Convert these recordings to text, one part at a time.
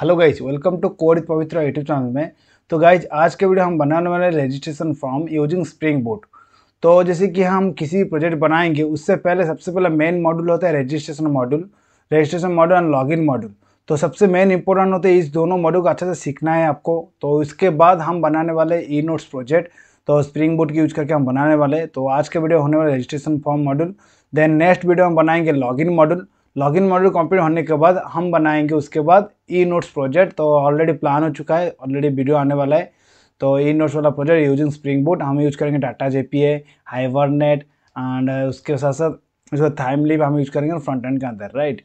Hello guys welcome to कोरित Pavitra YouTube channel में तो गाइज आज के वीडियो हम बनाने वाले registration form using Spring Boot तो जैसे कि हम किसी भी प्रोजेक्ट बनाएंगे उससे पहले सबसे पहले मेन मॉड्यूल होता है registration module registration module and login module तो सबसे मेन इंपॉर्टेंट होते हैं इस दोनों मॉड्यूल को अच्छे से सीखना है आपको तो इसके बाद हम बनाने वाले ई नोट्स प्रोजेक्ट तो स्प्रिंग बोर्ड की यूज करके हम बनाने वाले तो आज के वीडियो होने वाले registration form module then next video हम बनाएंगे login module login module complete होने के बाद हम बनाएंगे उसके बाद ई नोट्स प्रोजेक्ट तो ऑलरेडी प्लान हो चुका है ऑलरेडी वीडियो आने वाला है तो ई नोट्स वाला प्रोजेक्ट यूजिंग स्प्रिंग बोर्ड हम यूज करेंगे data J P A and उसके साथ साथ उसका लिप हम यूज करेंगे फ्रंट एंड के अंदर राइट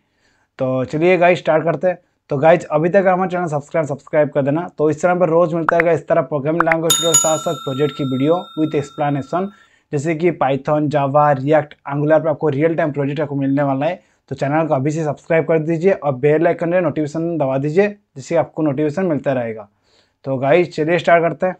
तो चलिए गाइज स्टार्ट करते हैं तो गाइज अभी तक हमारा चैनल सब्सक्राइब सब्सक्राइब कर देना तो इस तरह पर रोज़ मिलता है इस तरह प्रोग्रामिंग लैंग्वेज के साथ साथ प्रोजेक्ट की वीडियो विथ एक्सप्लेनेशन जैसे कि पाइथन जावा रिएक्ट एंगुलर पर आपको रियल टाइम प्रोजेक्ट आपको मिलने वाला है तो चैनल को अभी से सब्सक्राइब कर दीजिए और बेल आइकन पे नोटिफिकेशन दबा दीजिए जिससे आपको नोटिफिकेशन मिलता रहेगा तो गाइस चलिए स्टार्ट करते हैं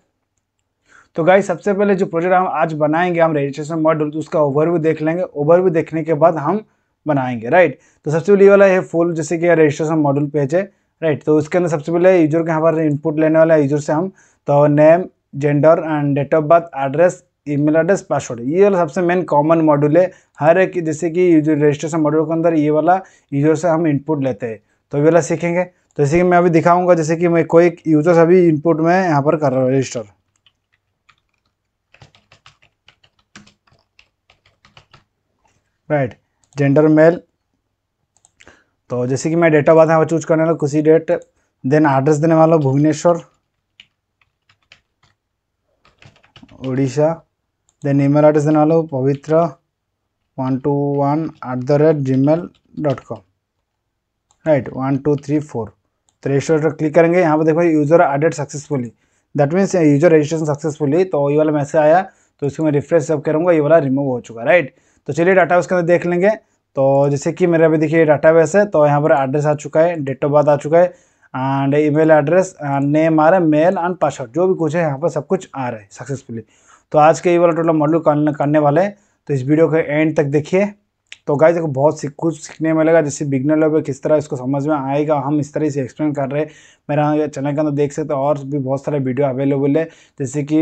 तो गाइस सबसे पहले जो प्रोजेक्ट हम आज बनाएंगे हम रजिस्ट्रेशन मॉडल तो उसका ओवरव्यू देख लेंगे ओवरव्यू देखने के बाद हम बनाएंगे राइट तो सबसे पहले वाला है फुल जैसे कि रजिस्ट्रेशन मॉडल पेज है राइट तो उसके अंदर सबसे पहले यूजर के यहाँ पर इनपुट लेने वाला है यूजर से हम तो name gender and date of birth address email address password ये वाला सबसे मेन कॉमन मॉड्यूल है हर एक जैसे कि यूजर रजिस्ट्रेशन मॉड्यूल के अंदर ये वाला यूजर से हम इनपुट लेते हैं तो ये वाला सीखेंगे तो जैसे कि मैं अभी दिखाऊंगा जैसे कि मैं कोई यूजर से अभी इनपुट में यहाँ पर कर रहा हूँ रजिस्टर राइट जेंडर मेल तो जैसे कि मैं डेट ऑफ बर्थ यहाँ पर चूज करने वाला कुछ डेट देन एड्रेस देने वाला Bhubaneswar Orissa then then Pavitra one two one at the rate the dot com right one two three four तो रजिस्टर क्लिक करेंगे यहाँ पर देखो user added successfully that means user registration successfully तो ये वाला मैसेज आया तो इसको मैं रिफ्रेश जब करूँगा ये वाला रिमूव हो चुका राइट तो चलिए डाटा के अंदर देख लेंगे तो जैसे कि मेरा अभी देखिए डाटा बेस है तो यहाँ पर एड्रेस आ चुका है डेट ऑफ बर्थ आ चुका है एंड ईमेल एड्रेस नेम आ रहा है मेल एंड पासवर्ड जो भी कुछ है यहाँ पर सब कुछ आ रहा है सक्सेसफुली तो आज के ये वाला टोटल मॉडल करने वाले हैं तो इस वीडियो के एंड तक देखिए तो गाइज देखो बहुत सी, कुछ सीखने मिलेगा जैसे बिगनर लोग किस तरह इसको समझ में आएगा हम इस तरह से एक्सप्लेन कर रहे हैं मेरा चैनल के अंदर देख सकते हो और भी बहुत सारे वीडियो e अवेलेबल है जैसे कि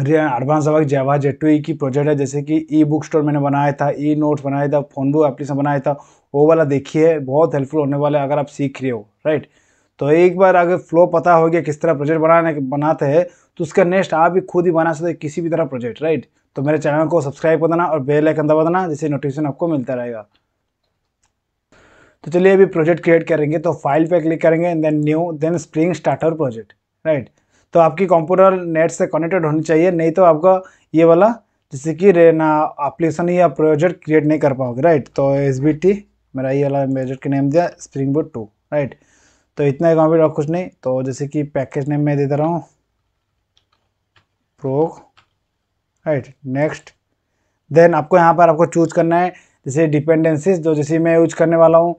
एडवांस वर्क जावा जेटवी की प्रोजेक्ट है जैसे कि ई बुक स्टोर मैंने बनाया था ई नोट्स बनाया था फोन बुक एप्लीकेशन बनाया था वो वाला देखिए बहुत हेल्पफुल होने वाला है अगर आप सीख रहे हो राइट तो एक बार अगर फ्लो पता हो गया किस तरह प्रोजेक्ट बनाने बनाते हैं तो उसका नेक्स्ट आप भी खुद ही बना सकते हैं किसी भी तरह प्रोजेक्ट राइट तो मेरे चैनल को सब्सक्राइब कर देना और बेल आइकन दबा देना जिससे नोटिफिकेशन आपको मिलता रहेगा तो चलिए अभी प्रोजेक्ट क्रिएट करेंगे तो फाइल पे क्लिक करेंगे then new then Spring starter project right तो आपकी कंप्यूटर नेट से कनेक्टेड होनी चाहिए नहीं तो आपका ये वाला जैसे कि ना एप्लीकेशन या प्रोजेक्ट क्रिएट नहीं कर पाओगे राइट तो एस मेरा ये वाला प्रोजेक्ट का नेम दिया स्प्रिंग बोर्ड टू राइट तो इतना ही कॉम्प्यूटर कुछ नहीं तो जैसे कि पैकेज नेम मैं दे दे रहा हूँ प्रोक राइट नेक्स्ट देन आपको यहाँ पर आपको चूज करना है जैसे डिपेंडेंसीज जो जैसे मैं यूज करने वाला हूँ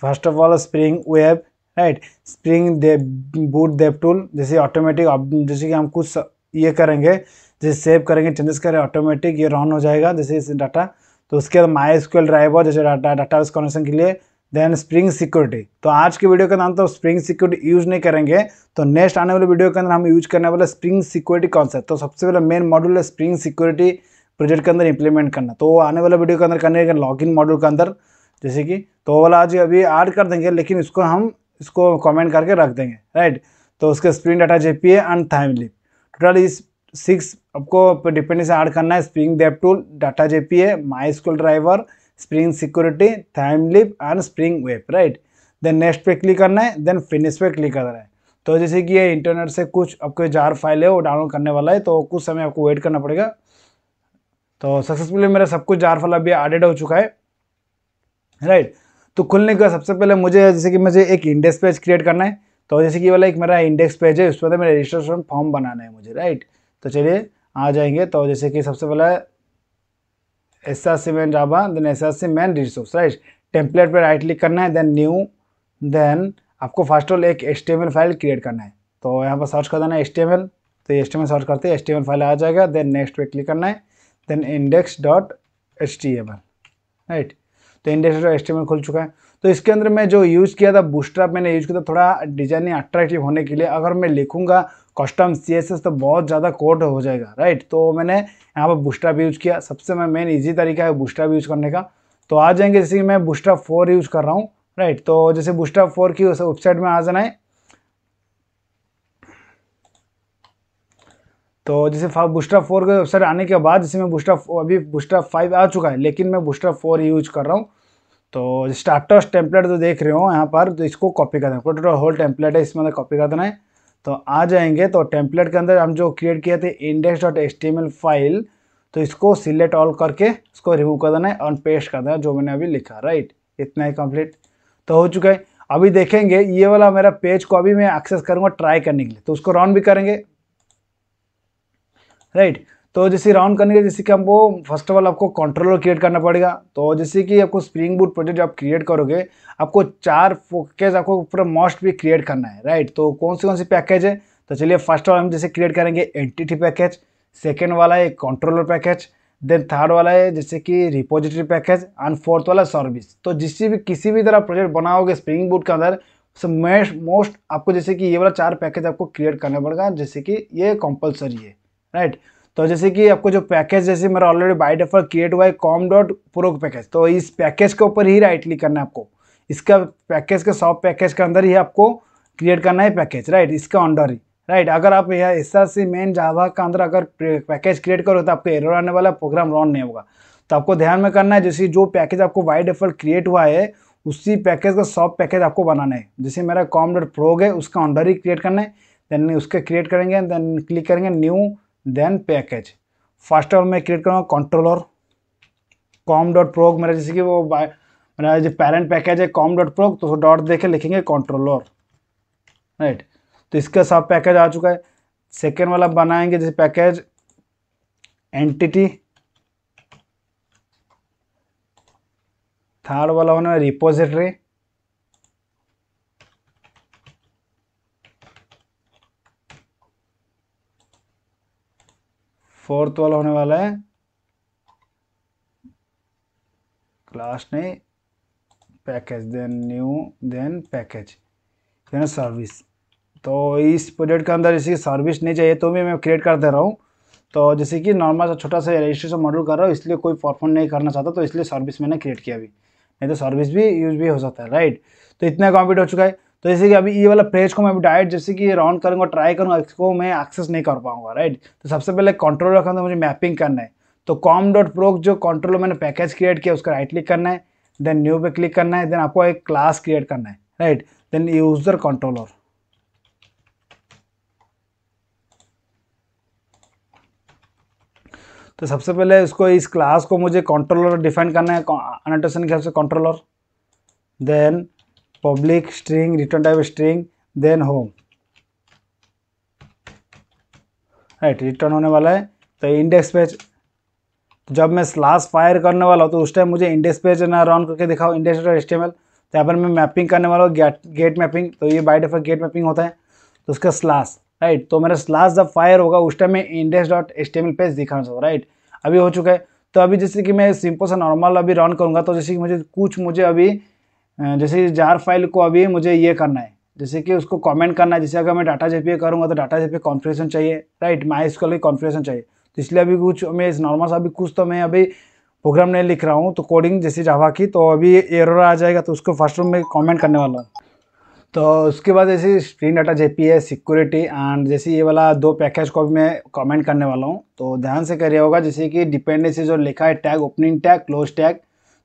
first of all Spring web right Spring दे बूट देव टूल जैसे ऑटोमेटिक जैसे कि हम कुछ ये करेंगे जैसे सेव करेंगे चेंजेस करें ऑटोमेटिक ये रन हो जाएगा जैसे डाटा तो उसके बाद माई स्क्ल ड्राइवर जैसे डाटा डाटा कनेक्शन के लिए देन स्प्रिंग सिक्योरिटी तो आज के वीडियो के अंदर हम तो स्प्रिंग सिक्योरिटी यूज नहीं करेंगे तो नेक्स्ट आने वाले वीडियो के अंदर हम यूज करने वाले स्प्रिंग सिक्योरिटी कॉन्सेप्ट तो सबसे पहले मेन मॉड्यूल है स्प्रिंग सिक्योरिटी प्रोजेक्ट के अंदर इंप्लीमेंट करना तो आने वाले वीडियो के अंदर करने के लॉग इन मॉड्यूल के अंदर जैसे कि तो वाला आज अभी ऐड कर देंगे लेकिन इसको हम इसको कमेंट करके रख देंगे राइट तो उसके Spring Data JPA and Thymeleaf total is six आपको डिपेंडेंसी ऐड करना है Spring dev tool data JPA MySQL driver Spring Security Thymeleaf and Spring web right then next पे क्लिक करना है देन फिनिश पे click करना है तो जैसे कि ये इंटरनेट से कुछ आपको जार फाइल है वो डाउनलोड करने वाला है तो कुछ समय आपको वेट करना पड़ेगा तो सक्सेसफुली मेरा सब कुछ जार फाइल अभी एडेड हो चुका है राइट तो खुलने का सबसे पहले मुझे जैसे कि मुझे एक इंडेक्स पेज क्रिएट करना है तो जैसे कि वाला एक मेरा इंडेक्स पेज है उस पर मेरा रजिस्ट्रेशन फॉर्म बनाना है मुझे राइट तो चलिए आ जाएंगे तो जैसे कि सबसे पहले C main java then C main resource right template पर राइट क्लिक करना है देन न्यू देन आपको फर्स्ट ऑल एक एच फाइल क्रिएट करना है तो यहाँ पर सर्च कर देना है एल तो एस एच सर्च करते हैं एच फाइल आ जाएगा देन नेक्स्ट पे क्लिक करना है then index dot L right तो इंडेक्स डॉट एल खुल चुका है तो इसके अंदर मैं जो यूज़ किया था बूस्ट्रैप मैंने यूज़ किया था थोड़ा डिजाइनिंग अट्रैक्टिव होने के लिए अगर मैं लिखूंगा कस्टम सी तो बहुत ज़्यादा कोड हो जाएगा राइट तो मैंने यहाँ पर बूस्टर भी यूज़ किया सबसे मैं मेन ईजी तरीका है बूस्टर भी यूज़ करने का तो आ जाएंगे जैसे कि मैं बूस्टर फोर यूज़ कर रहा हूँ राइट तो जैसे बूस्टर फोर की वेबसाइट में आ जाना है तो जैसे बूस्टर फोर के वेबसाइट आने के बाद जैसे मैं बूस्टर अभी बूस्टर फाइव आ चुका है लेकिन मैं बूस्टर फोर यूज कर रहा हूँ तो स्टार्टर्स टेम्पलेट जो देख रहे हो यहाँ पर तो इसको कॉपी करना है टोटल होल टेम्पलेट है इसमें कॉपी तो कर देना है तो आ जाएंगे तो टेम्पलेट के अंदर हम जो क्रिएट किए थे इंडेक्स डॉट एल फाइल तो इसको सिलेक्ट ऑल करके इसको रिमूव कर देना है और पेस्ट कर देना जो मैंने अभी लिखा राइट इतना ही कंप्लीट तो हो चुका है अभी देखेंगे ये वाला मेरा पेज को अभी मैं एक्सेस करूँगा ट्राई करने के लिए तो उसको रन भी करेंगे राइट तो जैसे राउंड करने के जैसे कि हमको फर्स्ट ऑफ ऑल आपको कंट्रोलर क्रिएट करना पड़ेगा तो जैसे कि आपको स्प्रिंग बूट प्रोजेक्ट आप क्रिएट करोगे आपको चार पैकेज आपको पूरा मॉस्ट भी क्रिएट करना है राइट तो कौन सी कौन सी पैकेज है तो चलिए फर्स्ट ऑफ हम जैसे क्रिएट करेंगे एंटिटी पैकेज सेकेंड वाला है कंट्रोलर पैकेज देन थर्ड वाला है जैसे कि रिपोजिटरी पैकेज एंड फोर्थ वाला सर्विस तो जिस भी किसी भी तरह प्रोजेक्ट बनाओगे स्प्रिंग बूट के अंदर मेस्ट मोस्ट आपको जैसे कि ये वाला चार पैकेज आपको क्रिएट करना पड़ेगा जैसे कि ये कंपलसरी है राइट right? तो जैसे कि आपको जो पैकेज जैसे मेरा ऑलरेडी बाई डेफर क्रिएट हुआ है कॉम डॉट प्रो पैकेज तो इस पैकेज के ऊपर ही राइट क्लिक करना है आपको इसका पैकेज के सॉफ्ट पैकेज के अंदर ही आपको क्रिएट करना है पैकेज राइट इसके अंडर ही राइट अगर आप यह S R C main Java का अंदर अगर पैकेज क्रिएट करो तो आपको एरर आने वाला प्रोग्राम रन नहीं होगा तो आपको ध्यान में करना है जैसे जो पैकेज आपको वाई डेफर क्रिएट हुआ है उसी पैकेज का सॉफ्ट पैकेज आपको बनाना है जैसे मेरा कॉम डॉट प्रोग है उसका अंडर ही क्रिएट करना है देन उसके क्रिएट करेंगे देन क्लिक करेंगे न्यू देन पैकेज फर्स्ट और मैं क्रिएट करूँगा कंट्रोलर कॉम डॉट प्रोग मेरा जैसे कि वो मेरा जो पैरेंट पैकेज है कॉम डॉट प्रोग तो डॉट देखे लिखेंगे कंट्रोलर राइट तो इसका सब पैकेज आ चुका है सेकेंड वाला बनाएंगे जैसे पैकेज एंटिटी थर्ड वाला होना रिपोजिटरी फोर्थ वाला होने वाला है क्लास ने package then new then package यानी सर्विस तो इस प्रोजेक्ट के अंदर जैसे सर्विस नहीं चाहिए तो भी मैं क्रिएट कर दे रहा हूँ तो जैसे कि नॉर्मल सा छोटा सा रजिस्ट्रेशन मॉडल कर रहा हूँ इसलिए कोई परफॉर्म नहीं करना चाहता तो इसलिए सर्विस मैंने क्रिएट किया अभी नहीं तो सर्विस भी यूज भी हो सकता है राइट तो इतना कॉम्प्लीट हो चुका है तो जैसे कि अभी ये वाला पेज को मैं अभी डायरेक्ट जैसे कि राउंड करूँगा ट्राई करूँगा इसको मैं एक्सेस नहीं कर पाऊँगा राइट तो सबसे पहले कंट्रोल रखा था मुझे मैपिंग करना है तो कॉम डॉट प्रोक जो कंट्रोल मैंने पैकेज क्रिएट किया उसका राइट क्लिक करना है देन न्यू पे क्लिक करना है देन आपको एक क्लास क्रिएट करना है राइट देन यूजर कंट्रोलर तो सबसे पहले इसको इस क्लास को मुझे कंट्रोलर डिफाइन करना है अनोटेशन के हिसाब से controller then public string return type string then home right right, return होने वाला है तो इंडेक्स पेज तो जब मैं स्लास फायर करने वाला हूँ तो उस टाइम मुझे इंडेक्स पेज ना रन करके दिखाओ इंडेक्स एस्टेमल तो यहाँ पर मैं मैपिंग करने वाला हूँ गेट गेट मैपिंग तो ये बाई डिफॉल्ट गेट मैपिंग होता है तो उसका स्लास राइट तो मेरा स्लास जब फायर होगा उस टाइम मैं इंडेक्स डॉट एल पेज दिखाना सकूँ राइट अभी हो चुका है तो अभी जैसे कि मैं सिंपल सा नॉर्मल अभी रन करूँगा तो जैसे कि मुझे कुछ मुझे अभी जैसे जार फाइल को अभी मुझे ये करना है जैसे कि उसको कमेंट करना है जैसे अगर मैं डाटा जेपीए करूँगा तो डाटा जेपीए कॉन्फ्रेशन चाहिए राइट माई स्कॉल की कॉन्फ्रेशन चाहिए तो इसलिए अभी कुछ मैं इस नॉर्मल सा अभी कुछ तो मैं अभी प्रोग्राम नहीं लिख रहा हूँ तो कोडिंग जैसे जावा की तो अभी एरर आ जाएगा तो उसको फर्स्ट में कॉमेंट करने वाला हूँ तो उसके बाद जैसे screen data JPA security and जैसे ये वाला दो पैकेज को भी मैं कमेंट करने वाला हूँ तो ध्यान से करिए होगा जैसे कि डिपेंडेंसी जो लिखा है tag opening tag close tag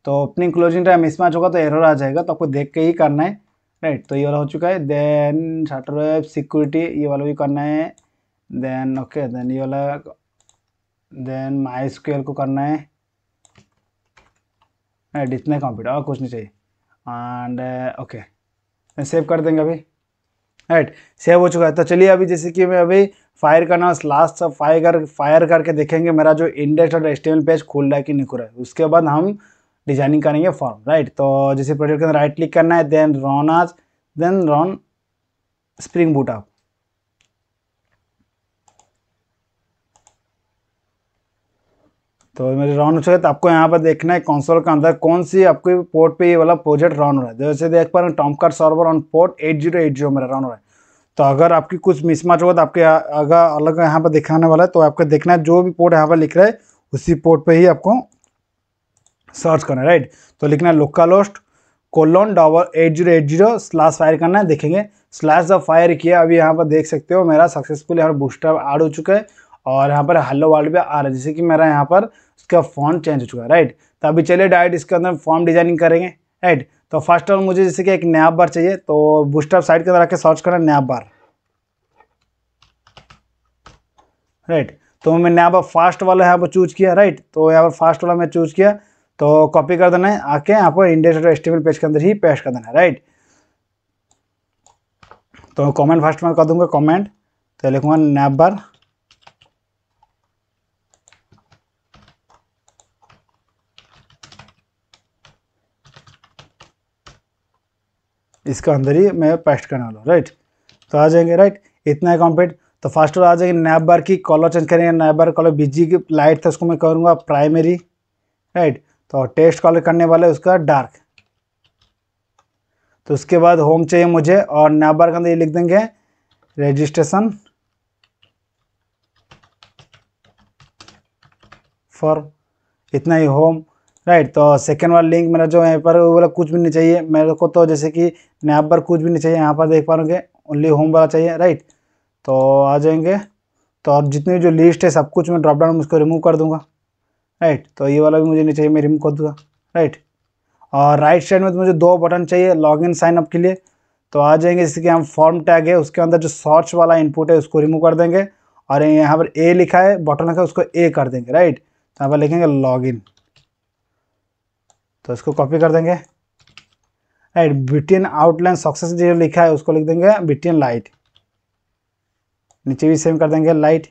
तो ओपनिंग क्लोजिंग टाइम मिसमैच होगा तो एरर आ जाएगा तो आपको देख के ही करना है राइट तो ये वाला हो चुका है देन शटर वेब सिक्योरिटी ये वाला भी करना है देन ओके देन ये वाला देन माई स्केल को करना है राइट इतना कंप्यूटर और कुछ नहीं चाहिए एंड ओके सेव कर देंगे अभी राइट सेव हो चुका है तो चलिए अभी जैसे कि मैं अभी फायर करना लास्ट सब फायर कर फायर करके देखेंगे मेरा जो इंडेक्स और एस्टिमेल पेज खुल रहा है कि नहीं खुल रहा है उसके बाद हम डिजाइनिंग करेंगे फॉर्म राइट तो जैसे प्रोजेक्ट के अंदर राइट क्लिक करना है then run as then run spring boot app तो मेरे राउंड हो चुके तो आपको यहाँ पर देखना है कंसोल के अंदर कौन सी आपके पोर्ट पे ये वाला प्रोजेक्ट राउंड हो रहा है तो जैसे देख पा रहे हैं Tomcat server on port eight zero eight zero मेरा राउंड हो रहा है तो अगर आपकी कुछ मिसमैच होगा तो आपके अगर अलग यहाँ पर दिखाने वाला है तो आपको देखना है जो भी पोर्ट यहाँ पर लिख रहा है उसी पोर्ट पर ही आपको सर्च करना राइट तो लिखना है host colon double eight zero eight zero slash fire करना है देखेंगे स्लैश जब फायर किया अभी यहाँ पर देख सकते हो मेरा सक्सेसफुल यहाँ पर बूस्टर ऐड हो चुका है और यहाँ पर हेलो वर्ल्ड भी आ रहा है जैसे कि मेरा यहाँ पर उसका फॉर्म चेंज हो चुका है राइट तो अभी चलिए डायरेक्ट इसके अंदर फॉर्म डिजाइनिंग करेंगे राइट तो फर्स्ट ऑफ मुझे जैसे कि एक नया बार चाहिए तो बूस्टर साइड के अंदर आके सर्च करना नया बार राइट तो मैं नया बार फास्ट वाला यहाँ पर चूज किया राइट तो यहाँ पर फास्ट वाला मैं चूज किया तो कॉपी कर देना है आके यहाँ पर इंडेक्स डॉट एच पेज के अंदर ही पेस्ट कर देना है राइट तो कमेंट फर्स्ट में कर दूंगा कमेंट तो लिखूंगा नेबर इसके अंदर ही मैं पेस्ट करने वाला हूँ राइट तो आ जाएंगे राइट इतना है कॉम्प्लीट तो फर्स्ट आ जाएंगे नेबर की कलर चेंज करेंगे नेबर कलर बिजी की लाइट था उसको मैं करूँगा प्राइमरी राइट तो टेस्ट कॉलर करने वाला है उसका डार्क तो उसके बाद होम चाहिए मुझे और नाबार के अंदर ये लिख देंगे रजिस्ट्रेशन फॉर इतना ही होम राइट तो सेकेंड वाला लिंक मेरा जो यहाँ पर वो वाला कुछ भी नहीं चाहिए मेरे को तो जैसे कि यहाँ पर कुछ भी नहीं चाहिए यहाँ पर देख पा रहे ओनली होम वाला चाहिए राइट तो आ जाएंगे तो अब जितनी जो लिस्ट है सब कुछ मैं ड्रॉप डाउन उसको रिमूव कर दूंगा राइट तो ये वाला भी मुझे नहीं चाहिए मैं रिम कर दूंगा राइट और राइट साइड में तो मुझे दो बटन चाहिए लॉग इन साइन अप के लिए तो आ जाएंगे जैसे कि हम फॉर्म टैग है उसके अंदर जो सर्च वाला इनपुट है उसको रिमूव कर देंगे और यहाँ पर ए लिखा है बटन लिखा है उसको ए कर देंगे राइट तो यहाँ पर लिखेंगे लॉग इन तो इसको कॉपी कर देंगे राइट ब्रिटेन आउटलाइन सक्सेस जो लिखा है उसको लिख देंगे बिटिन लाइट नीचे भी सेम कर देंगे लाइट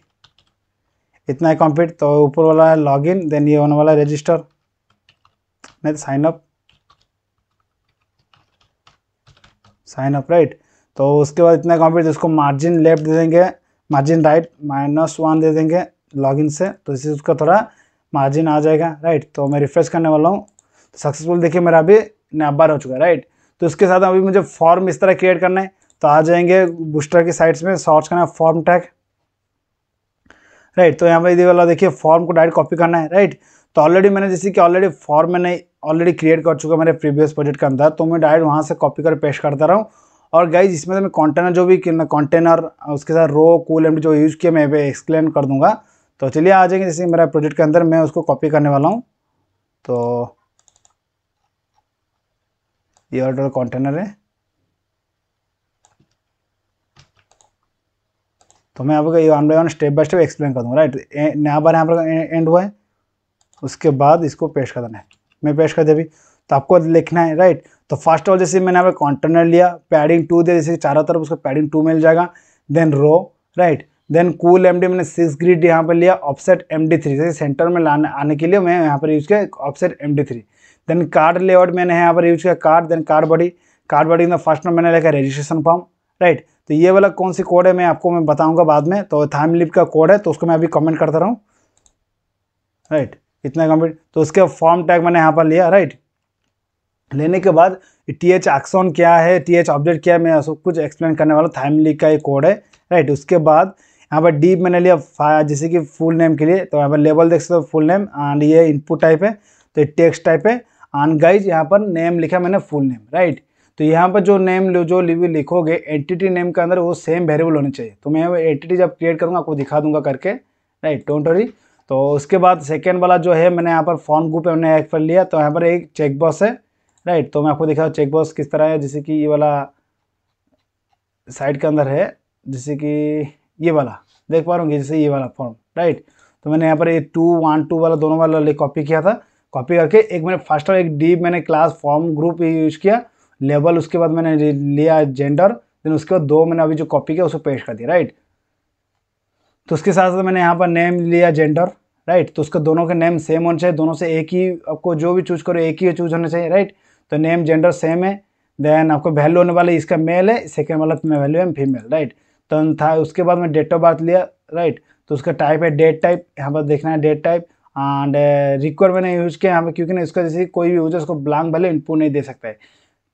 इतना ही कंप्लीट तो ऊपर वाला है लॉग इन देन ये होने वाला है रजिस्टर नहीं sign up sign up right तो उसके बाद इतना तो इसको मार्जिन लेफ्ट दे देंगे मार्जिन राइट माइनस वन दे देंगे लॉगिन से तो इससे उसका थोड़ा मार्जिन आ जाएगा राइट तो मैं रिफ्रेश करने वाला हूँ तो सक्सेसफुल देखिए मेरा अभी नब्बार हो चुका है राइट तो उसके साथ अभी मुझे फॉर्म इस तरह क्रिएट करना है तो आ जाएंगे बूस्टर की साइड्स में सर्च करना है फॉर्म टैग राइट तो यहाँ पर यदि वाला देखिए फॉर्म को डायरेक्ट कॉपी करना है राइट तो ऑलरेडी मैंने जैसे कि ऑलरेडी फॉर्म मैंने ऑलरेडी क्रिएट कर चुका मेरे प्रीवियस प्रोजेक्ट के अंदर तो मैं डायरेक्ट वहाँ से कॉपी कर पेश करता रहा हूँ और गाइज इसमें तो मैं कॉन्टेनर जो भी कॉन्टेनर उसके साथ रो कूल एम जो यूज़ किया मैं एक्सप्लेन कर दूंगा तो चलिए आ जाएंगे जैसे मेरा प्रोजेक्ट के अंदर मैं उसको कॉपी करने वाला हूँ तो ये ऑर्डर कॉन्टेनर है तो मैं आपको ये one by one step by step explain कर दूँगा राइट यहाँ पर यहाँ पर एंड हुआ है उसके बाद इसको पेश कर देना है मैं पेश कर दे अभी तो आपको लिखना है राइट तो फर्स्ट ऑल जैसे मैंने यहाँ पर कॉन्टेनर लिया पैडिंग टू दिया जैसे चारों तरफ उसको पैडिंग टू मिल जाएगा then row right then col M मैंने सिक्स ग्रिड यहाँ पर लिया ऑफसेट एम डी थ्री जैसे सेंटर में लाने आने के लिए मैं यहाँ पर यूज़ किया offset M D three then card layout मैंने यहाँ पर यूज़ किया card then card body card body first में मैंने लिखा रजिस्ट्रेशन फॉर्म राइट तो ये वाला कौन सी कोड है मैं आपको मैं बताऊंगा बाद में तो थाइम लिप का कोड है तो उसको मैं अभी कमेंट करता रहा हूँ राइट इतना कम्प्लीट तो उसके फॉर्म टैग मैंने यहाँ पर लिया राइट लेने के बाद टी एच एक्सॉन क्या है टी एच ऑब्जेक्ट क्या है मैं सब कुछ एक्सप्लेन करने वाला थाइम लिप का ये कोड है राइट उसके बाद यहाँ पर डीप मैंने लिया जैसे कि फुल नेम के लिए तो यहाँ पर लेबल देख सकते हो फुल नेम एंड ये इनपुट टाइप है तो ये टेक्स्ट टाइप है एंड गाइज यहाँ पर नेम लिखा मैंने फुल नेम राइट तो यहाँ पर जो नेम जो लिखोगे एंटिटी नेम के अंदर वो सेम वेरिएबल होनी चाहिए तो मैं एंटिटी जब क्रिएट करूँगा आपको दिखा दूंगा करके राइट डोंट वरी तो उसके बाद सेकेंड वाला जो है मैंने यहाँ पर फॉर्म ग्रुप हमने एक पर लिया तो यहाँ पर एक चेक है राइट तो मैं आपको दिखा चेक किस तरह है जैसे कि ये वाला साइड के अंदर है जैसे कि ये वाला देख पा रहा हूँ जैसे ये वाला फॉर्म राइट तो मैंने यहाँ पर ये टू वन टू वाला दोनों वाला कॉपी किया था कॉपी करके एक मैंने फर्स्ट और एक डीप मैंने क्लास फॉर्म ग्रुप यूज किया लेवल उसके बाद मैंने लिया जेंडर देन उसके बाद दो मैंने अभी जो कॉपी किया उसको पेश कर दिया राइट तो उसके साथ साथ मैंने यहाँ पर नेम लिया जेंडर राइट तो उसके दोनों के नेम सेम होने चाहिए दोनों से एक ही आपको जो भी चूज करो एक ही चूज होना चाहिए राइट तो नेम जेंडर सेम है देन आपको वैल्यू होने वाला इसका मेल है सेकेंड वाला वैल्यू है फीमेल राइट तो था उसके बाद मैं डेट ऑफ बर्थ लिया राइट तो उसका टाइप है डेट टाइप यहाँ पर देखना है डेट टाइप एंड रिक्वायर मैंने यूज किया यहाँ पर क्योंकि ना इसका जैसे कोई भी यूजर उसको ब्लैंक भले इनपुट नहीं दे सकता है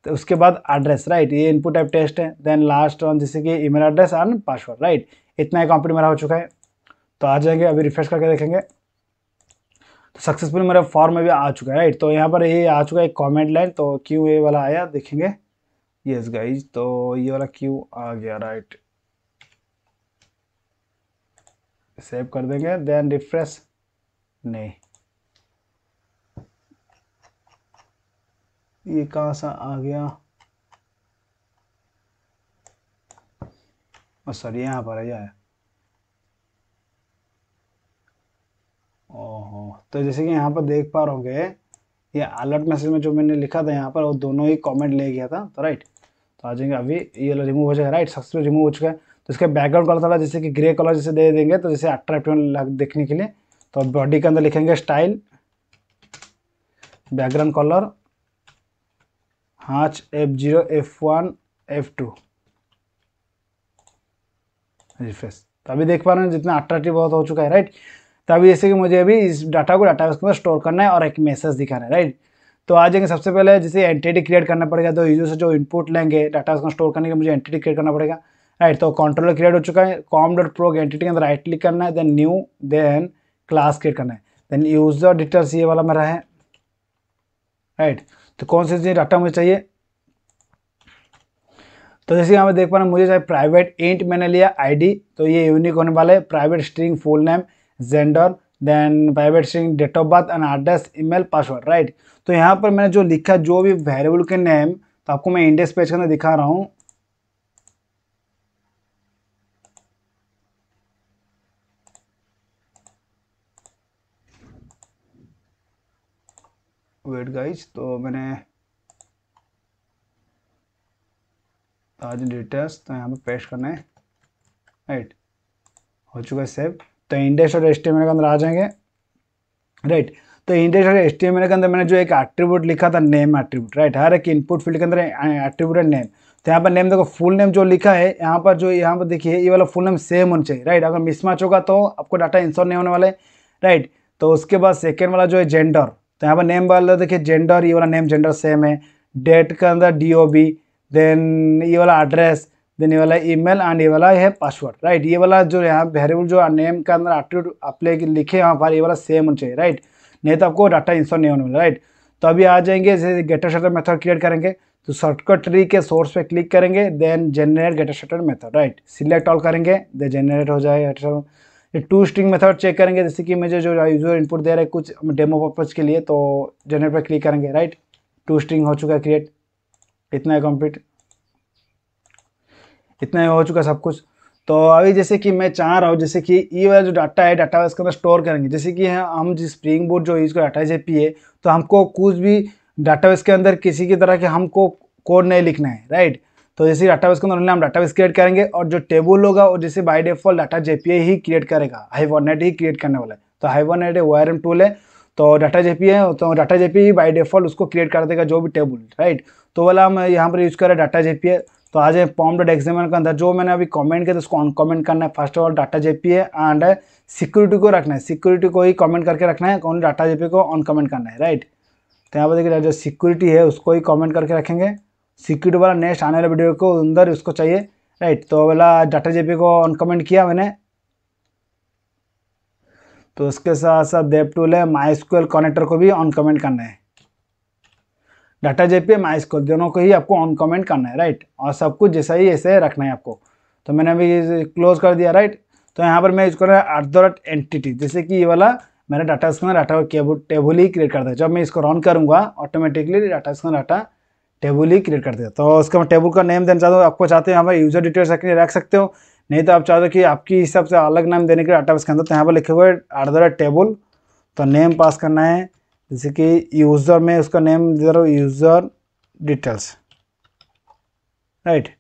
तो उसके बाद एड्रेस राइट ये इनपुट टाइप टेस्ट है देन लास्ट ऑन जैसे कि email address and password right इतना ही कॉम्प्लीट मेरा हो चुका है तो आ जाएंगे अभी रिफ्रेश करके देखेंगे तो सक्सेसफुल मेरा फॉर्म में भी आ चुका है राइट तो यहाँ पर ये आ चुका है कॉमेंट लाइन तो क्यों ये वाला आया देखेंगे यस गाइज तो ये वाला क्यों आ गया राइट सेव कर देंगे देन रिफ्रेश नहीं ये कहाँ सा आ गया सॉरी यहाँ पर आ जाए ओहो तो जैसे कि यहाँ पर देख पा रहोगे ये अलर्ट मैसेज में जो मैंने लिखा था यहाँ पर वो दोनों ही कमेंट ले गया था तो राइट तो आ जाएंगे अभी ये रिमूव हो जाएगा राइट सक्सेसफुल रिमूव हो चुका है तो इसका बैकग्राउंड कलर थोड़ा जैसे कि ग्रे कलर जैसे दे देंगे तो जैसे अट्रैक्टिव देखने के लिए तो बॉडी के अंदर लिखेंगे style background colour hash F zero F one F two refresh तो अभी देख पा रहे हैं जितना अट्रैक्टिव बहुत हो चुका है राइट तो अभी जैसे कि मुझे अभी इस डाटा को डाटा के अंदर स्टोर करना है और एक मैसेज दिखाना है राइट तो आ जाएंगे सबसे पहले जैसे एंटिटी क्रिएट करना पड़ेगा तो यूजर से जो इनपुट लेंगे डाटा उसको स्टोर करने के मुझे एंटिटी क्रिएट करना पड़ेगा राइट तो कंट्रोलर क्रिएट हो चुका है कॉम डॉट प्रो एंटिटी के अंदर राइट क्लिक करना है then new then class create करना है देन यूजर डिटेल्स ये वाला मेरा है राइट right. तो कौन से डाटा मुझे चाहिए तो जैसे यहाँ पे देख पा रहे मुझे चाहिए प्राइवेट इंट मैंने लिया आईडी तो ये यूनिक होने वाला है private string full name gender then private string date of birth and address email password right तो यहाँ पर मैंने जो लिखा जो भी वेरिएबल के नेम तो आपको मैं इंडेक्स पेज के अंदर दिखा रहा हूँ वेट गाइज तो मैंने ताज डिटेल्स तो यहाँ पे पेश करना है राइट हो चुका है सेव तो इंडेक्स और एस के अंदर आ जाएंगे राइट तो इंडेक्स और एस के अंदर मैंने जो एक एट्रीब्यूट लिखा था नेम एट्रीब्यूट राइट हर एक इनपुट फील्ड के अंदर एट्रीब्यूट एंड नेम तो यहाँ पर नेम देखो फुल नेम जो लिखा है यहाँ पर जो यहाँ पर देखिए ये वाला फुल नेम सेम होना चाहिए राइट अगर मिसमैच होगा तो आपको डाटा इंसोर नहीं होने वाला है राइट तो उसके बाद सेकेंड वाला जो है जेंडर तो यहाँ पर नेम वाला देखिए जेंडर ये वाला नेम जेंडर सेम है डेट के अंदर डी ओ बी देन ये वाला एड्रेस देन ये वाला ईमेल एंड ये वाला है पासवर्ड राइट ये वाला जो यहाँ वेरेबल जो नेम के अंदर एट्रीब्यूट अप्लाई लिखे यहाँ पर ये वाला सेम होना चाहिए राइट नहीं तो आपको डाटा इंस्टॉल नहीं होने वाला राइट तो अभी आ जाएंगे जैसे गेटर शटर मेथड क्रिएट करेंगे तो शॉर्टकट ट्री के सोर्स पे क्लिक करेंगे then generate getter setter method right select all करेंगे दे जनरेट हो जाएगा getter to string method check करेंगे जैसे कि मुझे जो यूजर इनपुट दे रहा है कुछ डेमो पर्पज के लिए तो जनरेट पर क्लिक करेंगे राइट टू स्ट्रिंग हो चुका है क्रिएट इतना है कम्प्लीट इतना ही हो चुका सब कुछ तो अभी जैसे कि मैं चाह रहा हूँ जैसे कि ये वाला जो डाटा है डाटा इसके अंदर स्टोर करेंगे जैसे कि हम जिस स्प्रिंग बोर्ड जो यूज़ कर डाटा जे पी है तो हमको कुछ भी डाटा के अंदर किसी की तरह के हमको कोड नहीं लिखना है राइट तो जैसे डाटाबेस के अंदर हमने हम डाटाबेस क्रिएट करेंगे और जो टेबल होगा और जैसे बाई डिफॉल्ट डाटा जेपीए ही क्रिएट करेगा हाई हाईवोनेट ही क्रिएट करने वाला है तो हाई हाईवोनेट वायर टूल है तो डाटा जेपी है तो डाटा जेपी ही बाई डिफॉल्ट उसको क्रिएट कर देगा जो भी टेबल राइट तो वाला हम यहाँ पर यूज़ कर रहे हैं डाटा जेपीए तो आज है पॉम डॉट एक्सएमएल के अंदर जो मैंने अभी कमेंट किया तो उसको अनकमेंट करना है first of all data JPA है एंड सिक्योरिटी को रखना है सिक्योरिटी को ही कमेंट करके रखना है कौन डाटा जेपी को अनकमेंट करना है राइट तो यहाँ पर देखिए जो सिक्योरिटी है उसको ही कमेंट करके रखेंगे सिक्योरिटी वाला नेक्स्ट आने वाला वीडियो को अंदर उसको चाहिए राइट तो वाला डाटा जेपी को अनकमेंट किया मैंने तो उसके साथ साथ देव टूल है माई कनेक्टर को भी ऑन कमेंट करना है डाटा जेपी माई स्क्वेल दोनों को ही आपको ऑन कमेंट करना है राइट और सब कुछ जैसा ही ऐसे रखना है आपको तो मैंने अभी क्लोज कर दिया राइट तो यहाँ पर मैं यूज कर रहा हूँ एट एंटिटी जैसे कि ये वाला मेरा डाटा स्कैन डाटा टेबल ही क्रिएट करता है जब मैं इसको रन करूँगा automatically data scan data table ही क्रिएट करते हैं तो उसका मैं टेबल का नेम देना चाहता हूँ आपको चाहते हैं हमारे यूजर डिटेल्स रख सकते हो नहीं तो आप चाहते हो कि आपके हिसाब से अलग नाम देने के लिए आटा के अंदर तो यहाँ पर लिखे हुए एट द टेबल तो नेम पास करना है जैसे कि यूज़र में उसका नेम दे रहा हूँ यूज़र डिटेल्स राइट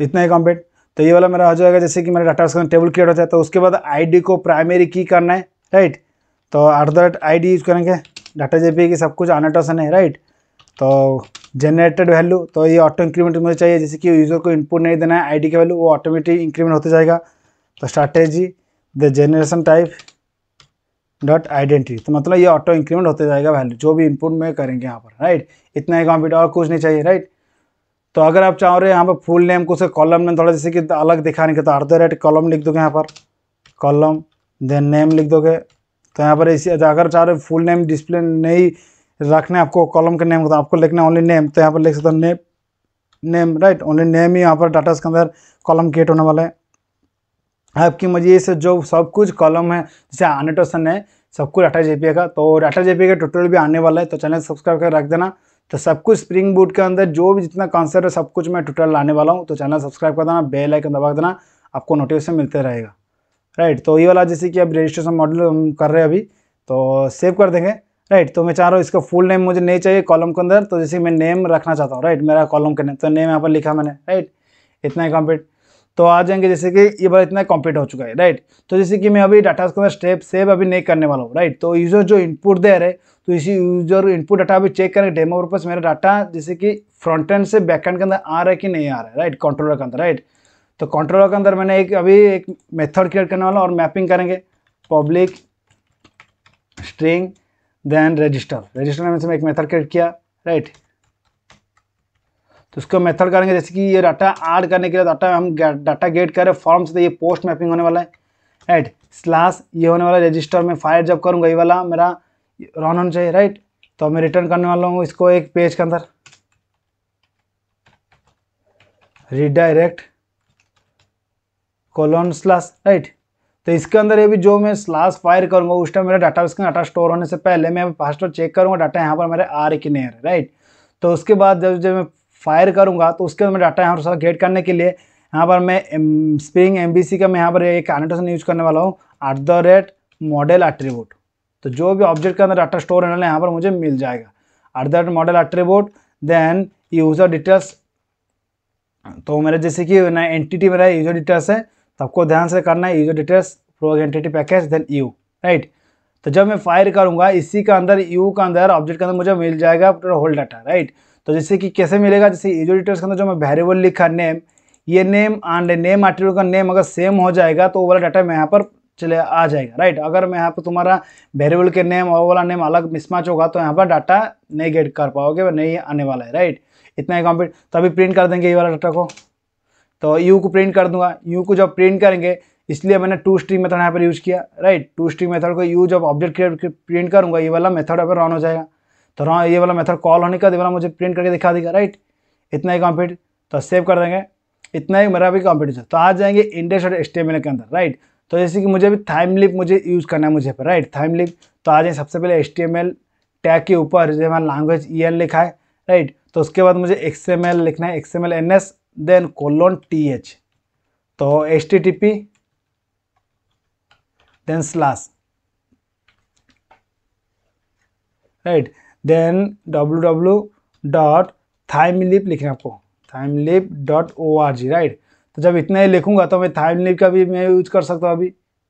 इतना ही कॉम्प्लीट तो ये वाला मेरा हो जाएगा जैसे कि मेरा डाटा उसके टेबल क्रिएट हो जाए तो उसके बाद आईडी को प्राइमरी की करना है राइट तो at the rate I use करेंगे डाटा जेपी की सब कुछ आनाटोसन है राइट तो जनरेटेड वैल्यू तो ये ऑटो इंक्रीमेंट मुझे चाहिए जैसे कि यूज़र को इनपुट नहीं देना है आईडी की वैल्यू वो ऑटोमेटिक इंक्रीमेंट होते जाएगा तो strategy the generation type dot identity तो मतलब ये ऑटो इंक्रीमेंट होते जाएगा वैल्यू जो भी इनपुट में करेंगे यहाँ पर राइट इतना ही कॉम्प्यूटर और कुछ नहीं चाहिए राइट तो अगर आप चाह रहे हैं यहाँ पर फुल नेम को कॉलम नेम थोड़ा जैसे कि अलग दिखाने के तो आर्धर राइट कॉलम लिख दोगे यहाँ पर कॉलम देन नेम लिख दोगे तो यहाँ पर इसी तो अगर चाह रहे फुल नेम डिस्प्ले नहीं रखने आपको कॉलम का नेम तो आपको लिखना ओनली नेम तो यहाँ पर लिख सकते हो name name right only name ही यहाँ पर डाटा के अंदर कॉलम क्रिएट होने वाला है आपकी मजिए से जो सब कुछ कॉलम है जैसे अनिटोसन है सब कुछ डाटा जेपी का तो डाटा जेपी का टोटल भी आने वाला है तो चैनल सब्सक्राइब कर रख देना तो सब कुछ स्प्रिंग बूट के अंदर जो भी जितना कॉन्सेप्ट है सब कुछ मैं टोटल लाने वाला हूँ तो चैनल सब्सक्राइब कर देना बेल आइकन दबा देना आपको नोटिफिकेशन मिलते रहेगा राइट तो ये वाला जैसे कि अब रजिस्ट्रेशन मॉडल हम कर रहे हैं अभी तो सेव कर देंगे राइट तो मैं चाह रहा हूँ इसका फुल नेम मुझे नहीं चाहिए कॉलम के अंदर तो जैसे मैं नेम रखना चाहता हूँ राइट मेरा कॉलम के नेम तो नेम यहाँ पर लिखा मैंने राइट इतना ही कॉम्प्लीट तो आ जाएंगे जैसे कि ये बार इतना कॉम्प्लीट हो चुका है राइट तो जैसे कि मैं अभी डाटा के अंदर स्टेप सेव अभी नहीं करने वाला हूँ राइट तो यूज़र जो इनपुट दे रहे तो इसी यूज़र इनपुट डाटा अभी चेक करेंगे डेमो पर मेरा डाटा जैसे कि फ्रंट एंड से बैक एंड के अंदर आ रहा है कि नहीं आ रहा है राइट कंट्रोलर के अंदर राइट तो कंट्रोलर के अंदर मैंने एक अभी एक मेथड क्रिएट करने वाला और मैपिंग करेंगे public string then register register में से एक मेथड क्रिएट किया राइट तो उसको मेथड करेंगे जैसे कि ये डाटा ऐड करने के लिए डाटा हम डाटा गेट करें फॉर्म से तो ये पोस्ट मैपिंग होने वाला है राइट स्लास ये होने वाला रजिस्टर में फायर जब करूँगा ये वाला मेरा रन होना चाहिए राइट तो मैं रिटर्न करने वाला हूँ इसको एक पेज के अंदर रिडायरेक्ट कोलोन स्लास राइट तो इसके अंदर ये भी जो मैं स्लास फायर करूंगा उस टाइम मेरा डाटा उसका डाटा स्टोर होने से पहले मैं फास्टर चेक करूंगा डाटा यहाँ पर मेरे आर कि नहीं है राइट तो उसके बाद जब जब मैं फायर करूंगा तो उसके अंदर मैं डाटा यहाँ पर सारा गेट करने के लिए यहाँ पर मैं स्प्रिंग एम का मैं यहाँ पर एक एनोटेशन यूज करने वाला हूँ at the rate model attribute तो जो भी ऑब्जेक्ट के अंदर डाटा स्टोर होने यहाँ पर मुझे मिल जाएगा at the rate model attribute then user details तो मेरे जैसे कि ना एंटिटी मेरा यूज़र डिटेल्स है सबको ध्यान से करना है user details prog entity package then you right तो जब मैं फायर करूंगा इसी के अंदर यू का अंदर ऑब्जेक्ट के अंदर मुझे मिल जाएगा पूरा होल डाटा राइट तो जैसे कि कैसे मिलेगा जैसे यूजर डिटेल्स के अंदर जो मैं वेरिएबल लिखा नेम ये नेम एंड नेम आर्टिकल का नेम अगर सेम हो जाएगा तो वो वाला डाटा मैं यहाँ पर चले आ जाएगा राइट अगर मैं यहाँ पर तुम्हारा वेरिएबल के नेम और वाला नेम अलग मिसमैच होगा तो यहाँ पर डाटा नहीं गेट कर पाओगे नहीं आने वाला है राइट इतना ही कॉम्प्लीट तो अभी प्रिंट कर देंगे ये वाला डाटा को तो यू को प्रिंट कर दूंगा यू को जब प्रिंट करेंगे इसलिए मैंने टू स्ट्रिंग मेथड यहाँ पर यूज़ किया राइट टू स्ट्रिंग मेथड को यू जब ऑब्जेक्ट क्रिएट प्रिंट करूँगा ये वाला मेथड यहाँ पर रन हो जाएगा तो रन ये वाला मेथड कॉल होने का वाला मुझे प्रिंट करके दिखा देगा राइट इतना ही कॉम्प्लीट तो सेव कर देंगे इतना ही मेरा भी कॉम्पिटिशन तो आ जाएंगे इंडेक्स और एस्टेमिल के अंदर राइट तो जैसे कि मुझे भी थाइम लिप मुझे यूज़ करना है मुझे पर राइट थाइम लिप तो आ जाए सबसे पहले एस टैग के ऊपर जो हमारा लैंग्वेज ई लिखा है राइट तो उसके बाद मुझे एक्स लिखना है X M L N S then colon T H तो H T T P then slash right then W W dot leaf लिखना आपको leaf dot O R G right तो जब इतना ही लिखूंगा तो मैं लिप का भी मैं यूज कर सकता हूँ अभी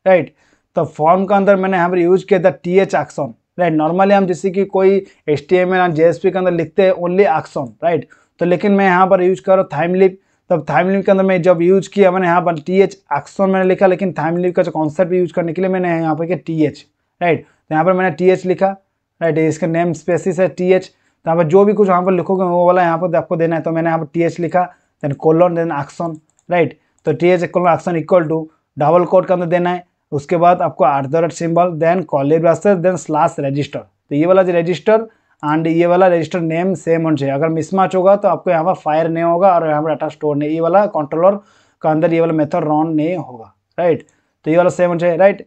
राइट तो फॉर्म के अंदर मैंने यहाँ पर यूज किया था T H action right normally हम जैसे कि कोई H T M L J S P के अंदर लिखते हैं ओनली एक्शन राइट right? तो लेकिन मैं यहाँ पर यूज कर रहा हूँ थाइमलिप तब थाइमलिप के अंदर मैं जब यूज किया मैंने यहाँ पर टी एच एक्सोन मैंने लिखा लेकिन थाइमलिप का जो कॉन्सेप्ट यूज करने के लिए मैंने यहाँ पर टी एच राइट तो यहाँ पर मैंने टी एच लिखा राइट इसका नेम स्पेसिस है टी एच तो यहाँ पर जो भी कुछ यहाँ पर लिखोगे वो वाला यहाँ पर आपको देना है तो मैंने यहाँ पर टी एच लिखा then colon then action right तो T H colon action equal to double quote के अंदर देना है उसके बाद आपको रेट सिंबल देन कॉलेज ब्लास्टर देन स्लास रजिस्टर तो ये वाला जो रजिस्टर एंड ये वाला रजिस्टर नेम सेम होना चाहिए अगर मिसमैच होगा तो आपको यहाँ पर फायर नहीं होगा और यहाँ पर डाटा स्टोर नहीं ये वाला कंट्रोलर का अंदर ये वाला मेथड रॉन नहीं होगा राइट तो ये वाला सेम होना चाहिए राइट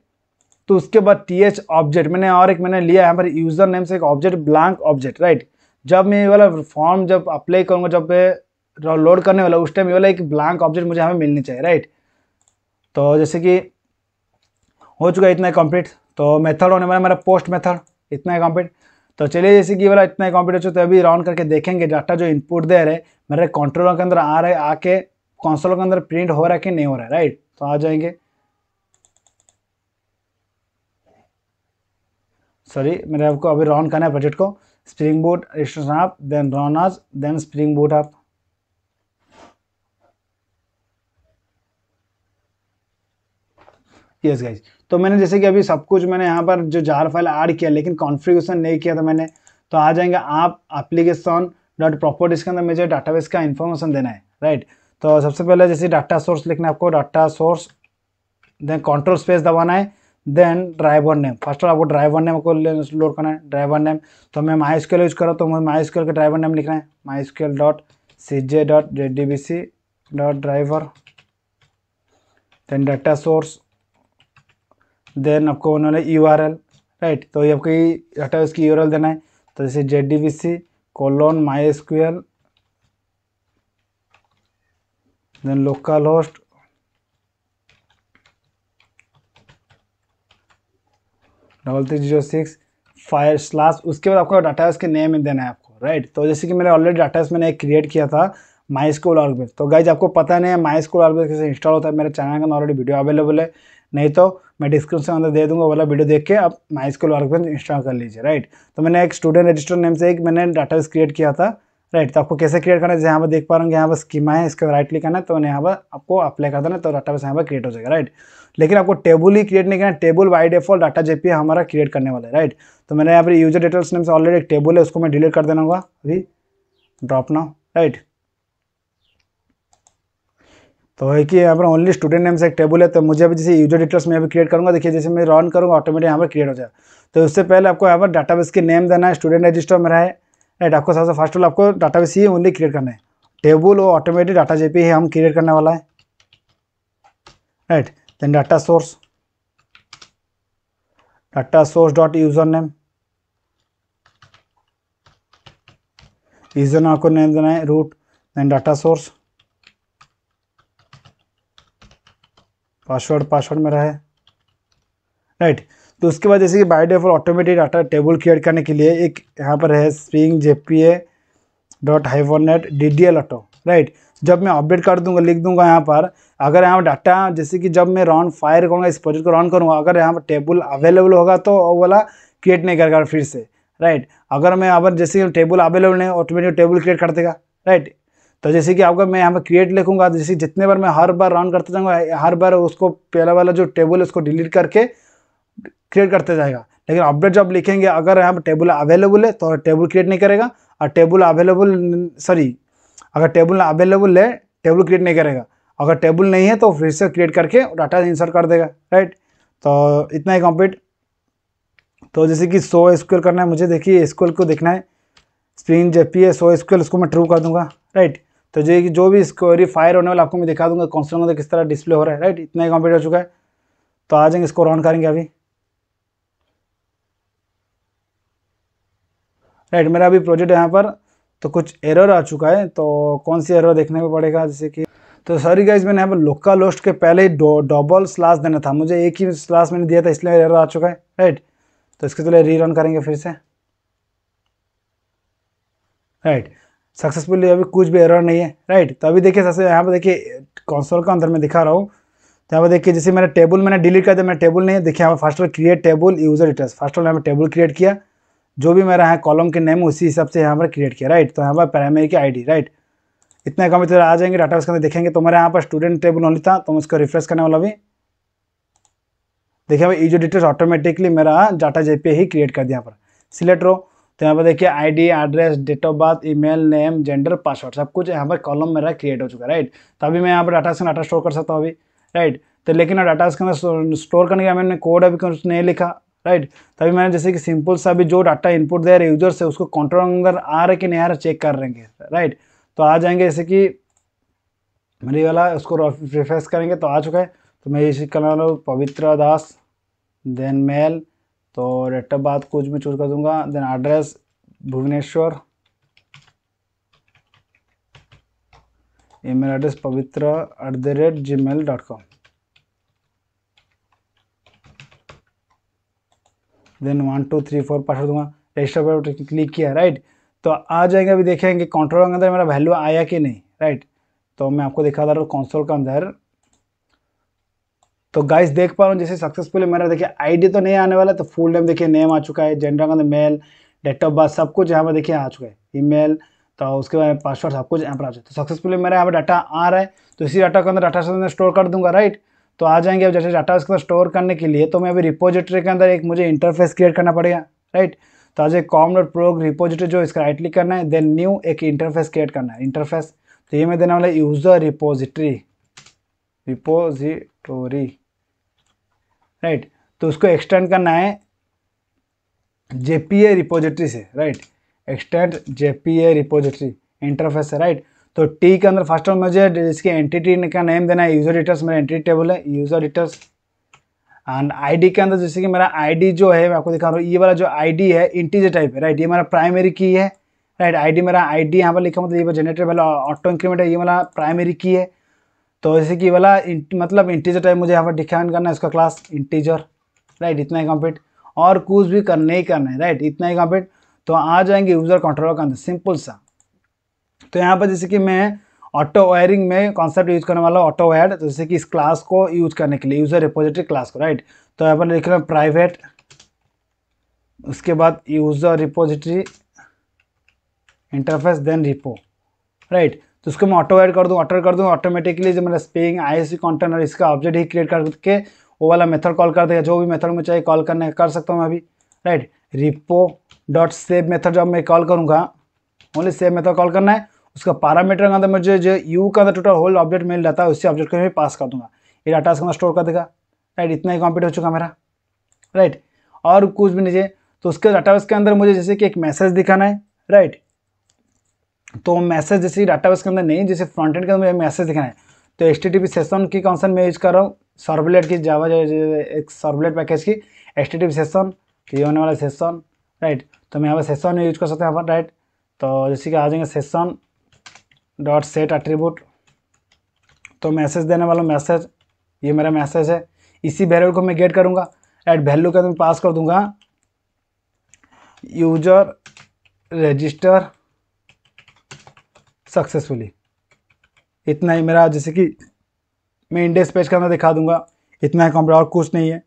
तो उसके बाद टी एच ऑब्जेक्ट मैंने और एक मैंने लिया यहाँ पर यूजर नेम से एक ऑब्जेक्ट ब्लैंक ऑब्जेक्ट राइट जब मैं ये वाला फॉर्म जब अप्लाई करूँगा जब लोड करने वाला उस टाइम ये वाला एक ब्लैंक ऑब्जेक्ट मुझे हमें मिलनी चाहिए राइट तो जैसे कि हो चुका है इतना कंप्लीट तो मेथड होने वाला मेरा पोस्ट मेथड इतना कंप्लीट तो चलिए जैसे कि वाला इतना ही कॉम्प्यूटर तो अभी राउंड करके देखेंगे डाटा जो इनपुट दे रहे मेरे कंट्रोलर के अंदर आ रहे आके कंसोल के अंदर प्रिंट हो रहा है कि नहीं हो रहा है राइट तो आ जाएंगे सॉरी मेरे आपको अभी राउंड करना है प्रोजेक्ट को स्प्रिंग बोर्ड रजिस्ट्रेशन आप then run as then spring boot app yes guys तो मैंने जैसे कि अभी सब कुछ मैंने यहाँ पर जो जार फाइल ऐड किया लेकिन कॉन्फ़िगरेशन नहीं किया था मैंने तो आ जाएंगे आप एप्लीकेशन डॉट प्रॉपर्टीज़ के अंदर मुझे डाटाबेस का इन्फॉर्मेशन देना है राइट तो सबसे पहले जैसे डाटा सोर्स लिखना है आपको data source then control space दबाना है then driver name first of आपको ड्राइवर नेम को लोड करना है ड्राइवर नेम तो मैं माई स्क्यूल यूज करो तो मुझे माई स्क्यूल का ड्राइवर नेम लिखना है my SQL dot C J dot J D B C dot driver then data source then आपको उन्होंने यू e राइट तो ये डाटा हटा इसकी यू देना है तो जैसे J D B C colon my SQL then local host double three zero six fire slash उसके बाद आपको डाटा के नेम में देना है आपको राइट तो जैसे कि मैंने ऑलरेडी डाटा मैंने एक क्रिएट किया था माई स्कूल ऑर्गेज तो गाइज आपको पता नहीं है माई स्कूल ऑर्गेज कैसे इंस्टॉल होता है मेरे चैनल का ऑलरेडी वीडियो अवेलेबल है नहीं तो मैं डिस्क्रिप्शन अंदर दे दूंगा वाला वीडियो देख के आप माई स्कूल वर्कबेंच इंस्टॉल कर लीजिए राइट तो मैंने एक स्टूडेंट रजिस्टर नेम से एक मैंने डाटा क्रिएट किया था राइट तो आपको कैसे क्रिएट करना है यहाँ पर देख पा रहा हूँ यहाँ पर स्कीमा है इसका राइट क्लिक करना है तो मैंने यहाँ पर आपको अप्लाई कर देना तो डाटा बेस यहाँ पर क्रिएट हो जाएगा राइट लेकिन आपको टेबल ही क्रिएट नहीं करना है table by default data JPA हमारा क्रिएट करने वाला है राइट तो मैंने यहाँ पर यूजर डिटेल्स नेम से ऑलरेडी एक टेबल है उसको मैं डिलीट कर देना होगा अभी ड्रॉप ना राइट तो है कि यहाँ पर ओनली स्टूडेंट नेम से एक टेबल है तो मुझे अभी जैसे यूजर डिटेल्स में अभी क्रिएट करूँगा देखिए जैसे मैं रन करूँगा ऑटोमेटिक यहाँ पर क्रिएट हो जाए तो उससे पहले आपको यहाँ पर डाटा के नेम देना है स्टूडेंट रजिस्टर मेरा है राइट आपको सबसे फर्स्ट ऑल आपको बेस ही ओनली क्रिएट करना है टेबल और ऑटोमेटिक डाटा जेपी ही हम क्रिएट करने वाला है right then data source data source dot user name user name आपको नेम देना है root then data source password password मेरा है राइट right. तो उसके बाद जैसे कि डेफ ऑटोमेटिक डाटा टेबल क्रिएट करने के लिए एक यहाँ पर है spring J P A dot hibernate D D L auto right जब मैं अपडेट कर दूंगा लिख दूंगा यहाँ पर अगर यहाँ पर डाटा जैसे कि जब मैं रॉन फायर करूँगा इस प्रोजेक्ट को रॉन करूँगा अगर यहाँ पर टेबल अवेलेबल होगा तो वो वाला क्रिएट नहीं करेगा फिर से राइट अगर मैं अगर जैसे टेबल अवेलेबल नहीं ऑटोमेटिक टेबल क्रिएट कर देगा राइट तो जैसे कि आपका मैं यहाँ पर क्रिएट लिखूंगा तो जैसे जितने बार मैं हर बार राउंड करता जाऊँगा हर बार उसको पहला वाला जो टेबल उसको डिलीट करके क्रिएट करते जाएगा लेकिन अपडेट जब लिखेंगे अगर यहाँ पर टेबल अवेलेबल है तो टेबल क्रिएट नहीं करेगा और टेबल अवेलेबल सॉरी अगर टेबल अवेलेबल है टेबल क्रिएट नहीं करेगा अगर टेबल नहीं है तो फिर से क्रिएट करके डाटा इंसर्ट कर देगा राइट तो इतना ही कंप्लीट तो जैसे कि सो एसक्यूएल करना है मुझे देखिए स्क्वेल को देखना है स्प्रिंग जेपी है सो एसक्यूएल उसको मैं ट्रू कर दूंगा राइट तो जो जो भी स्क्वेरी फायर होने वाला आपको मैं दिखा दूंगा कौन सा तो किस तरह डिस्प्ले हो रहा है राइट इतना ही कंप्लीट हो चुका है तो आ जाएंगे इसको रन करेंगे अभी राइट मेरा अभी प्रोजेक्ट यहाँ पर तो कुछ एरर आ चुका है तो कौन सी एरर देखने को पड़ेगा जैसे कि तो सॉरी गाइज मैंने यहाँ पर लोका लोस्ट के पहले ही डबल स्लास देना था मुझे एक ही स्लास मैंने दिया था इसलिए एरर आ चुका है राइट तो इसके चलिए री रन करेंगे फिर से राइट सक्सेसफुली अभी कुछ भी एरर नहीं है राइट तो अभी देखिए सबसे यहाँ पर देखिए कंसोल का अंदर मैं दिखा रहा हूँ तो यहाँ पर देखिए जैसे मैंने टेबल मैंने डिलीट कर दिया मैंने टेबल नहीं देखिए यहाँ first all create table user details all यहाँ पर टेबल क्रिएट किया जो भी मेरा यहाँ कॉलम के नेम उसी हिसाब से यहाँ पर क्रिएट किया राइट तो यहाँ पर प्राइमरी की आई राइट इतना कम इतना आ जाएंगे डाटा उसके अंदर देखेंगे तो मेरे यहाँ पर स्टूडेंट टेबल नहीं था तो उसको रिफ्रेश करने वाला भी देखिए भाई ये जो डिटेल्स ऑटोमेटिकली मेरा डाटा जेपी ही क्रिएट कर दिया यहाँ पर सिलेक्ट रहो तो यहाँ पर देखिए ID address date of birth email name gender password सब कुछ यहाँ पर कॉलम मेरा क्रिएट हो चुका है राइट तो अभी मैं यहाँ पर डाटा स्कैन डाटा स्टोर कर सकता हूँ अभी राइट तो लेकिन डाटा इसके अंदर स्टोर करने के मैंने कोड अभी कुछ नहीं लिखा राइट तभी तो मैंने जैसे कि सिंपल सा अभी जो डाटा इनपुट दे रहे यूजर से उसको कंट्रोल अंदर आ रहे कि नहीं आ रहा चेक कर लेंगे राइट तो आ जाएंगे जैसे कि मेरी वाला उसको रिफ्रेश करेंगे तो आ चुका है तो मैं इसी कलर पवित्रा दास देन मेल तो बाद कुछ भी चूज कर दूंगा then address Bhubaneswar email address Pavitra at the rate gmail dot com then one two three four पठा दूंगा रजिस्टर पर क्लिक किया राइट तो आ जाएंगे अभी देखेंगे कंट्रोल के अंदर मेरा वैल्यू आया कि नहीं राइट तो मैं आपको दिखा रहा हूँ कंसोल के अंदर तो गाइस देख पा रहा हूँ जैसे सक्सेसफुली मेरा देखिए आईडी तो नहीं आने वाला तो फुल नेम देखिए नेम आ चुका है जेंडर का मेल डेट ऑफ बर्थ सब कुछ यहाँ पर देखिए आ चुका है ईमेल तो उसके बाद पासवर्ड सब कुछ यहाँ पर आ चुका है तो सक्सेसफुली मेरा यहाँ पर डाटा आ रहा है तो इसी डाटा के अंदर डाटा से स्टोर कर दूंगा राइट तो आ जाएंगे अब जैसे डाटा उसके अंदर स्टोर करने के लिए तो मैं अभी रिपोजिटरी के अंदर एक मुझे इंटरफेस क्रिएट करना पड़ेगा राइट तो आज एक कॉम डॉट प्रोग रिपोजिटरी जो इसका राइट क्लिक करना है देन न्यू एक इंटरफेस क्रिएट करना है इंटरफेस तो ये मैं देने वाला यूज़र रिपोजिटरी रिपोजिटोरी राइट तो उसको एक्सटेंड करना है जेपीए रिपोजिटरी से right extend JPA repository interface से राइट तो टी के अंदर फर्स्ट ऑफ मुझे इसके एंटिटी का नेम देना है यूजर डिटेल्स मेरा एंट्री टेबल है यूजर डिटेल्स एंड आईडी के अंदर जैसे कि मेरा आईडी जो है मैं आपको दिखा रहा हूँ ये वाला जो आईडी है इंटीजर टाइप है राइट ये मेरा प्राइमरी की है राइट आईडी मेरा आईडी डी यहाँ पर लिखा मतलब ये जनरेटर वाला ऑटो इंक्रीमेंट है ये मेरा प्राइमरी की है तो जैसे कि बोला मतलब इंटीजर टाइप मुझे यहाँ पर डिफाइन करना है इसका क्लास इंटीजर राइट इतना ही कंप्लीट और कुछ भी करना ही करना है राइट इतना ही कम्प्लीट तो आ जाएंगे यूज़र कंट्रोलर का अंदर सिंपल सा तो यहाँ पर जैसे कि मैं ऑटो वायरिंग में कॉन्सेप्ट यूज़ करने वाला ऑटो वायर तो जैसे कि इस क्लास को यूज करने के लिए यूज़र रिपोजिटरी क्लास को राइट तो यहाँ पर लिख रहे हैं प्राइवेट उसके बाद user repository interface then repo right तो उसको मैं ऑटो ऐड कर दूँ ऑटो कर दूँ ऑटोमेटिकली जो मेरा स्पेइंग आई सी कॉन्टेनर इसका ऑब्जेक्ट ही क्रिएट करके वो वाला मेथड कॉल कर देगा जो भी मेथड में चाहिए कॉल करने कर सकता हूँ मैं अभी right repo dot save method जब मैं कॉल करूँगा ओनली सेव मेथड कॉल करना है उसका पैरामीटर के अंदर मुझे जो यू का अंदर टोटल होल ऑब्जेक्ट मिल जाता है उसी ऑब्जेक्ट को मैं पास कर दूँगा ये डाटा इसके स्टोर कर देगा राइट इतना ही कॉम्प्लीट हो चुका मेरा राइट और कुछ भी नहीं तो उसके डाटा के अंदर मुझे जैसे कि एक मैसेज दिखाना है राइट तो मैसेज जैसे डाटाबेस के अंदर नहीं जैसे फ्रंट एंड के अंदर मैसेज दिखाना है तो एस टी सेशन की कॉन्सन मैं यूज कर रहा हूँ सर्वलेट की जावा एक सर्वलेट पैकेज की एस टी सेशन ये होने वाला सेशन राइट तो मैं यहाँ पर सेशन यूज कर सकते हैं यहाँ राइट तो जैसे कि आ जाएंगे सेशन डॉट सेट अट्रीब्यूट तो मैसेज देने वाला मैसेज ये मेरा मैसेज है इसी वैल्यू को मैं गेट करूँगा एट वैल्यू का मैं पास कर दूंगा यूजर रजिस्टर सक्सेसफुली इतना ही मेरा जैसे कि मैं इंडेक्स पेज के अंदर दिखा दूंगा इतना ही कंप्लीट और कुछ नहीं है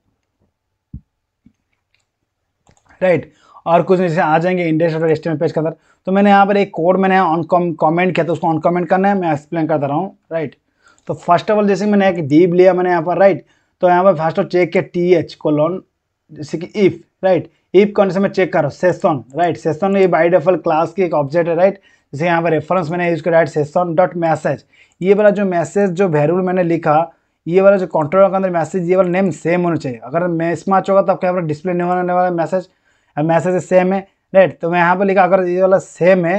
राइट right. और कुछ नहीं जैसे आ जाएंगे इंडेक्स और एस्टिमेट पेज के अंदर तो मैंने यहाँ पर एक कोड मैंने ऑन कमेंट किया था उसको ऑन कमेंट करना है मैं एक्सप्लेन करता रहा हूँ राइट तो फर्स्ट ऑफ ऑल जैसे मैंने एक डीप लिया मैंने यहाँ पर राइट तो यहाँ पर फर्स्ट ऑफ चेक किया टी एच कोलोन जैसे कि इफ राइट इफ कौन से मैं चेक कर रहा हूँ सेसन राइट सेसन ये बाई डेफल क्लास की एक ऑब्जेक्ट है राइट right? जैसे यहाँ पर रेफरेंस मैंने यूज़ कराइट सेशन डॉट मैसेज ये वाला जो मैसेज जो वेरूल मैंने लिखा ये वाला जो कंट्रोल के अंदर मैसेज ये वाला नेम सेम होना चाहिए अगर मैच मैच होगा तो आपके यहाँ पर डिस्प्ले नहीं होने वाला मैसेज मैसेज सेम है राइट तो मैं यहाँ पर लिखा अगर ये वाला सेम है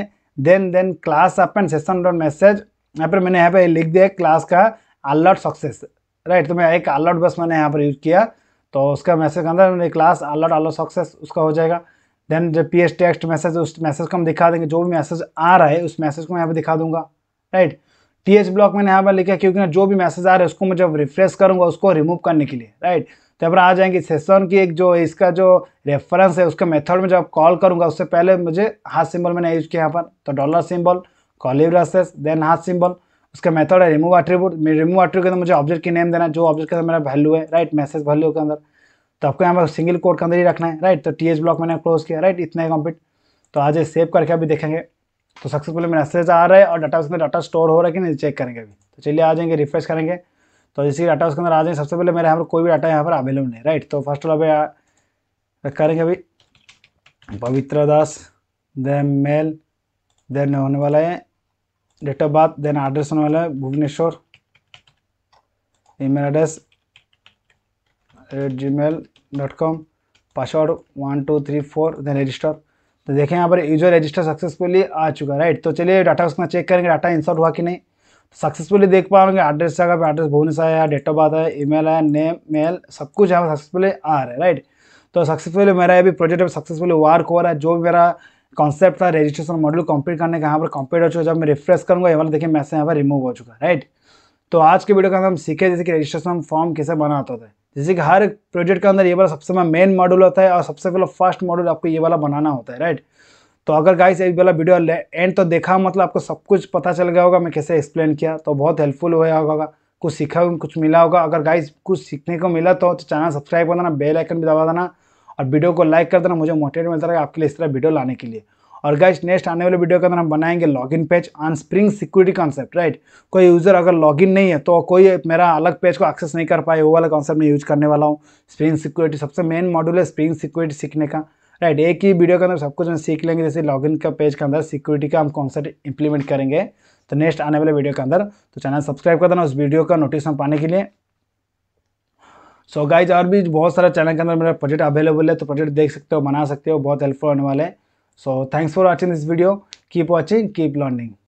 देन देन क्लास अपन सेशन डॉट मैसेज यहाँ पर मैंने यहाँ पर लिख दिया क्लास का अलर्ट सक्सेस राइट तो मैं एक अलर्ट बस मैंने यहाँ पर यूज़ किया तो उसका मैसेज के अंदर क्लास अलर्ट अलर्ट सक्सेस उसका हो जाएगा देन जब पी एच टेक्स्ट मैसेज उस मैसेज को हम दिखा देंगे जो भी मैसेज आ रहा है उस मैसेज को मैं यहाँ पर दिखा दूंगा राइट टी एच ब्लॉक मैंने यहाँ पर लिखा क्योंकि जो भी मैसेज आ रहा है उसको मैं जब रिफ्रेश करूँगा उसको रिमूव करने के लिए राइट तो यहाँ पर आ जाएंगे सेशन की एक जो इसका जो रेफरेंस है उसका मेथड में जब कॉल करूँगा उससे पहले मुझे हाथ सिंबल मैंने यूज किया यहाँ पर तो डॉलर सिंबल कॉलिव रसेस देन हाथ सिंबल उसका मेथड है रिमूव एट्रीब्यूट रिमूव एट्रीब्यूट के अंदर मुझे ऑब्जेक्ट की नेम देना जो ऑब्जेक्ट के अंदर मेरा वैल्यू है राइट मैसेज वैल्यू के अंदर तो आपको यहाँ पर सिंगल कोड के अंदर ही रखना है राइट तो टी ब्लॉक मैंने क्लोज किया राइट इतना ही कम्प्लीट तो आज ये सेव करके अभी देखेंगे तो सक्सेसफुल मैसेज आ रहा है और डाटा उसके अंदर डाटा स्टोर हो रहा है कि नहीं चेक करेंगे अभी तो चलिए आ जाएंगे रिफ्रेश करेंगे तो जैसे डाटा उसके अंदर आ जाएंगे सबसे पहले मेरे यहाँ पर कोई भी डाटा यहाँ पर अवेलेबल नहीं राइट तो फर्स्ट अभी करेंगे अभी पवित्र दास देन मेल देन होने वाला है date of birth then address होने वाला है Bhubaneswar email address at gmail dot com password one two three four then register तो देखें यहाँ पर यूजर रजिस्टर सक्सेसफुली आ चुका है राइट तो चलिए डाटा उसका चेक करेंगे डाटा इंसर्ट हुआ कि नहीं सक्सेसफुली तो देख पाएंगे एड्रेस पर एड्रेस भुवनेस आया डेट ऑफ बर्थ है ई मेल आया नेम मेल सब कुछ यहाँ पर सक्सेसफुली आ रहा है राइट तो सक्सेसफुली मेरा ये भी प्रोजेक्ट सक्सेसफुली वर्क हो रहा है जो भी मेरा कॉन्सेप्ट था रजिस्ट्रेशन मॉड्यूल कंप्लीट करने का यहाँ पर कंप्लीट हो चुका है जब मैं रिफ्रेश करूँगा ये वाला देखिए मैसेज यहाँ पर रिमूव हो चुका है राइट तो आज के वीडियो का हम सीखे जैसे कि रजिस्ट्रेशन फॉर्म कैसे बनाता था जैसे कि हर प्रोजेक्ट के अंदर ये वाला सबसे मेन मॉड्यूल होता है और सबसे पहला फर्स्ट मॉड्यूल आपको ये वाला बनाना होता है राइट तो अगर गाइस ये वाला वीडियो एंड तो देखा मतलब आपको सब कुछ पता चल गया होगा मैं कैसे एक्सप्लेन किया तो बहुत हेल्पफुल हुआ होगा कुछ सीखा कुछ मिला होगा अगर गाइस कुछ सीखने को मिला तो, तो चैनल सब्सक्राइब कर देना बेल आइकन भी दबा देना और वीडियो को लाइक कर देना मुझे मोटिवेट मिलता रहेगा आपके लिए इस तरह वीडियो लाने के लिए और गाइस नेक्स्ट आने वाले वीडियो के अंदर हम बनाएंगे login page on spring security concept right कोई यूज़र अगर लॉगिन नहीं है तो कोई मेरा अलग पेज को एक्सेस नहीं कर पाए वो वाला कॉन्सेप्ट मैं यूज करने वाला हूँ स्प्रिंग सिक्योरिटी सबसे मेन मॉड्यूल है स्प्रिंग सिक्योरिटी सीखने का राइट एक ही वीडियो के अंदर सब कुछ हम सीख लेंगे जैसे लॉगिन का पेज के अंदर सिक्योरिटी का हम कॉन्सेप्ट इंप्लीमेंट करेंगे तो नेक्स्ट आने वाले वीडियो के अंदर तो चैनल सब्सक्राइब कर देना उस वीडियो का नोटिफिकेशन पाने के लिए सो so गाइज और भी बहुत सारा चैनल के अंदर मेरा प्रोजेक्ट अवेलेबल है तो प्रोजेक्ट देख सकते हो बना सकते हो बहुत हेल्पफुल होने वाले हैं So thanks for watching this video. Keep watching, keep learning.